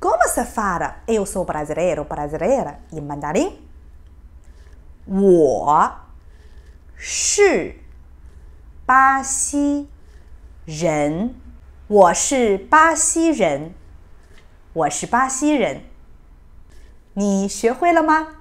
Como se fala eu sou brasileiro, brasileira em mandarim？我是巴西人，我是巴西人，我是巴西人。你学会了吗？